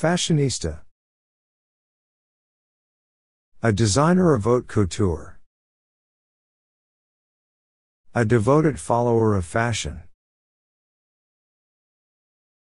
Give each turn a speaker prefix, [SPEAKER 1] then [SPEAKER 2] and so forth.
[SPEAKER 1] Fashionista. A designer of haute couture. A devoted follower of fashion.